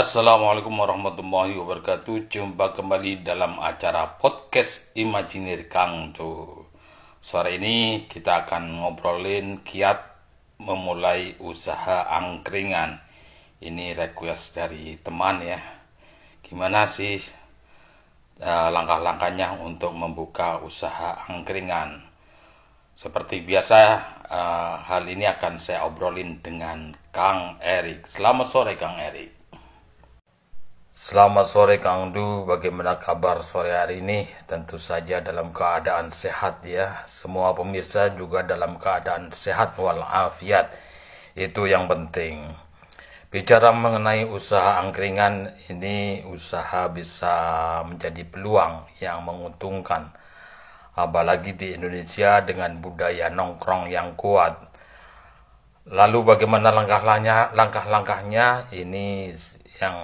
Assalamualaikum warahmatullahi wabarakatuh. Jumpa kembali dalam acara podcast Imajinir Kang tuh. Sore ini kita akan ngobrolin kiat memulai usaha angkringan. Ini request dari teman ya. Gimana sih eh, langkah-langkahnya untuk membuka usaha angkringan? Seperti biasa, eh, hal ini akan saya obrolin dengan Kang Erik. Selamat sore Kang Erik. Selamat sore Kang Du, bagaimana kabar sore hari ini? Tentu saja dalam keadaan sehat ya. Semua pemirsa juga dalam keadaan sehat walafiat. Itu yang penting. Bicara mengenai usaha angkringan, ini usaha bisa menjadi peluang yang menguntungkan. Apalagi di Indonesia dengan budaya nongkrong yang kuat. Lalu bagaimana langkah-langkahnya? langkah ini yang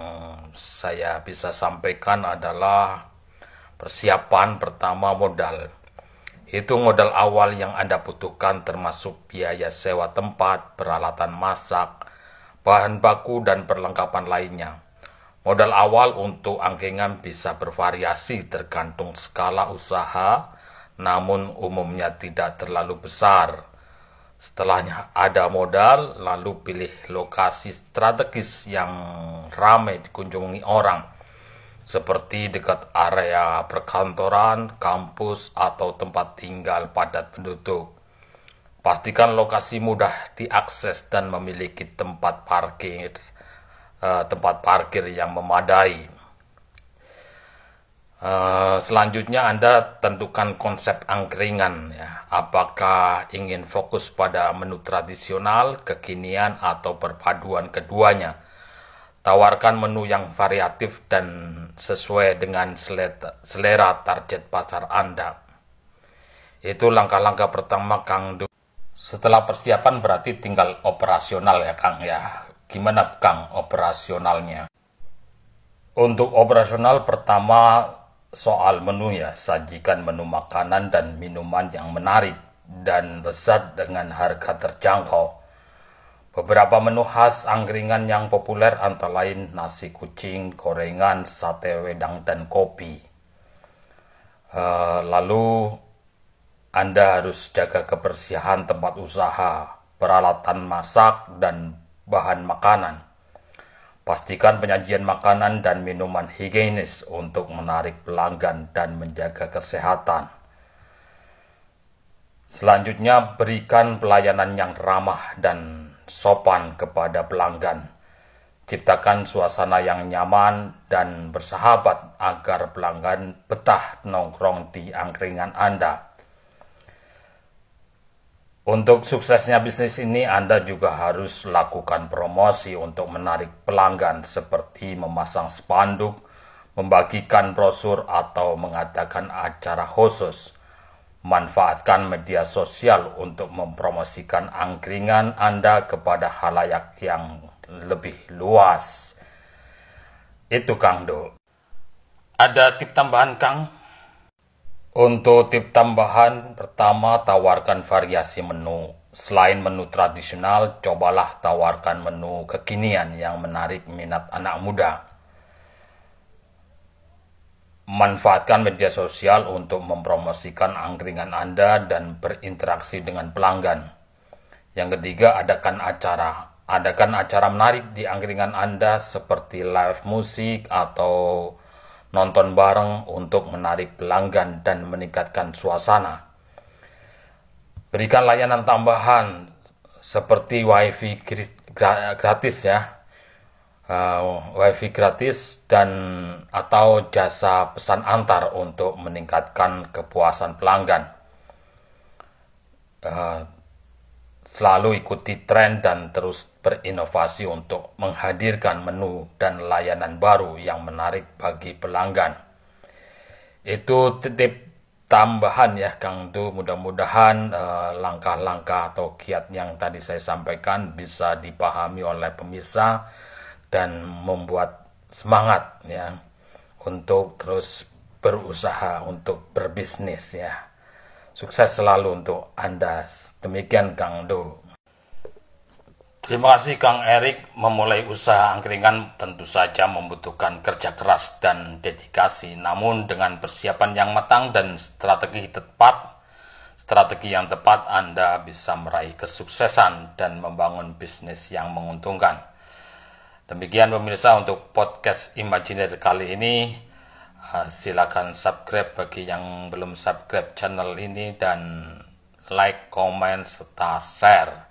saya bisa sampaikan adalah persiapan pertama modal. Itu modal awal yang Anda butuhkan termasuk biaya sewa tempat, peralatan masak, bahan baku, dan perlengkapan lainnya. Modal awal untuk angkingan bisa bervariasi tergantung skala usaha, namun umumnya tidak terlalu besar. Setelahnya ada modal, lalu pilih lokasi strategis yang ramai dikunjungi orang, seperti dekat area perkantoran, kampus, atau tempat tinggal padat penduduk. Pastikan lokasi mudah diakses dan memiliki tempat parkir, eh, tempat parkir yang memadai. Eh, selanjutnya Anda tentukan konsep angkringan ya. Apakah ingin fokus pada menu tradisional, kekinian atau perpaduan keduanya? Tawarkan menu yang variatif dan sesuai dengan selera, selera target pasar Anda. Itu langkah-langkah pertama Kang du Setelah persiapan berarti tinggal operasional ya Kang ya. Gimana Kang operasionalnya? Untuk operasional pertama soal menu ya, sajikan menu makanan dan minuman yang menarik dan lezat dengan harga terjangkau. Beberapa menu khas angkringan yang populer antara lain nasi kucing, gorengan, sate wedang, dan kopi. Uh, lalu, Anda harus jaga kebersihan tempat usaha, peralatan masak, dan bahan makanan. Pastikan penyajian makanan dan minuman higienis untuk menarik pelanggan dan menjaga kesehatan. Selanjutnya, berikan pelayanan yang ramah dan sopan kepada pelanggan. Ciptakan suasana yang nyaman dan bersahabat agar pelanggan betah nongkrong di angkringan Anda. Untuk suksesnya bisnis ini, Anda juga harus lakukan promosi untuk menarik pelanggan seperti memasang spanduk, membagikan brosur, atau mengadakan acara khusus. Manfaatkan media sosial untuk mempromosikan angkringan Anda kepada halayak yang lebih luas. Itu Kang Do. Ada tip tambahan Kang? Untuk tip tambahan, pertama tawarkan variasi menu. Selain menu tradisional, cobalah tawarkan menu kekinian yang menarik minat anak muda. Manfaatkan media sosial untuk mempromosikan angkringan Anda dan berinteraksi dengan pelanggan. Yang ketiga, adakan acara. Adakan acara menarik di angkringan Anda seperti live musik atau nonton bareng untuk menarik pelanggan dan meningkatkan suasana. Berikan layanan tambahan seperti wifi gratis ya, uh, wifi gratis dan atau jasa pesan antar untuk meningkatkan kepuasan pelanggan. Uh, selalu ikuti tren dan terus berinovasi untuk menghadirkan menu dan layanan baru yang menarik bagi pelanggan. Itu titip tambahan ya Kang Du, mudah-mudahan eh, langkah-langkah atau kiat yang tadi saya sampaikan bisa dipahami oleh pemirsa dan membuat semangat ya untuk terus berusaha untuk berbisnis ya. Sukses selalu untuk Anda. Demikian Kang Do. Terima kasih Kang Erik. Memulai usaha angkringan tentu saja membutuhkan kerja keras dan dedikasi. Namun dengan persiapan yang matang dan strategi tepat, strategi yang tepat Anda bisa meraih kesuksesan dan membangun bisnis yang menguntungkan. Demikian pemirsa untuk podcast Imajiner kali ini. Ah, silakan subscribe bagi yang belum subscribe channel ini dan like, comment serta share.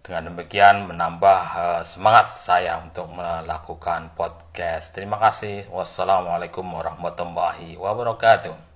Dengan demikian menambah eh, semangat saya untuk melakukan podcast. Terima kasih. Wassalamualaikum warahmatullahi wabarakatuh.